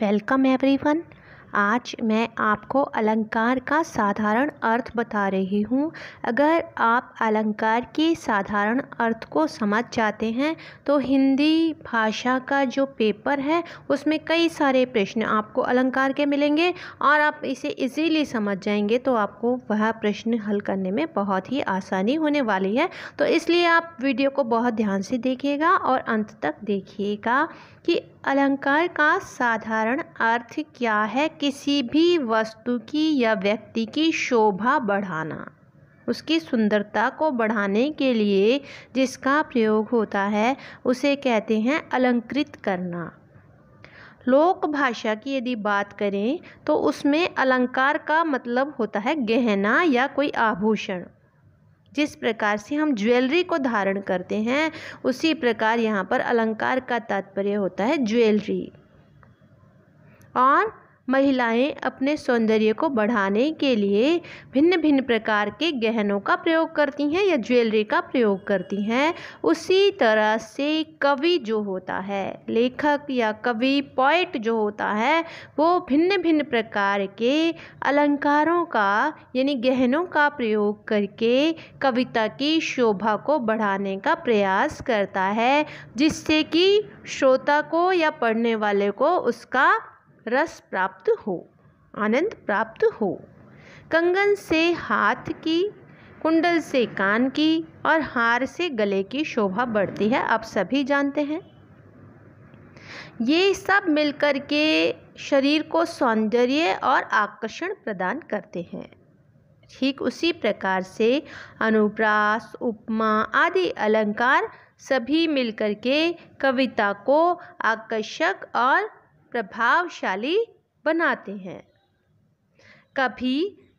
welcome everyone आज मैं आपको अलंकार का साधारण अर्थ बता रही हूँ अगर आप अलंकार के साधारण अर्थ को समझ जाते हैं तो हिंदी भाषा का जो पेपर है उसमें कई सारे प्रश्न आपको अलंकार के मिलेंगे और आप इसे इजीली समझ जाएंगे तो आपको वह प्रश्न हल करने में बहुत ही आसानी होने वाली है तो इसलिए आप वीडियो को बहुत ध्यान से देखिएगा और अंत तक देखिएगा कि अलंकार का साधारण अर्थ क्या है किसी भी वस्तु की या व्यक्ति की शोभा बढ़ाना उसकी सुंदरता को बढ़ाने के लिए जिसका प्रयोग होता है उसे कहते हैं अलंकृत करना लोक भाषा की यदि बात करें तो उसमें अलंकार का मतलब होता है गहना या कोई आभूषण जिस प्रकार से हम ज्वेलरी को धारण करते हैं उसी प्रकार यहाँ पर अलंकार का तात्पर्य होता है ज्वेलरी और महिलाएं अपने सौंदर्य को बढ़ाने के लिए भिन्न भिन्न प्रकार के गहनों का प्रयोग करती हैं या ज्वेलरी का प्रयोग करती हैं उसी तरह से कवि जो होता है लेखक या कवि पॉइट जो होता है वो भिन्न भिन्न प्रकार के अलंकारों का यानी गहनों का प्रयोग करके कविता की शोभा को बढ़ाने का प्रयास करता है जिससे कि श्रोता को या पढ़ने वाले को उसका रस प्राप्त हो आनंद प्राप्त हो कंगन से हाथ की कुंडल से कान की और हार से गले की शोभा बढ़ती है आप सभी जानते हैं ये सब मिलकर के शरीर को सौंदर्य और आकर्षण प्रदान करते हैं ठीक उसी प्रकार से अनुप्रास उपमा आदि अलंकार सभी मिलकर के कविता को आकर्षक और प्रभावशाली बनाते हैं कभी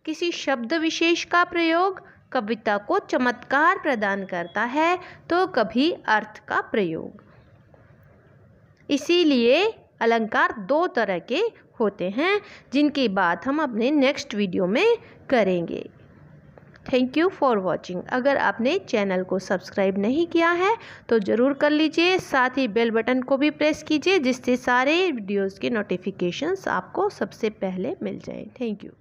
किसी शब्द विशेष का प्रयोग कविता को चमत्कार प्रदान करता है तो कभी अर्थ का प्रयोग इसीलिए अलंकार दो तरह के होते हैं जिनकी बात हम अपने नेक्स्ट वीडियो में करेंगे थैंक यू फॉर वॉचिंग अगर आपने चैनल को सब्सक्राइब नहीं किया है तो ज़रूर कर लीजिए साथ ही बेल बटन को भी प्रेस कीजिए जिससे सारे वीडियोज़ के नोटिफिकेशंस आपको सबसे पहले मिल जाए थैंक यू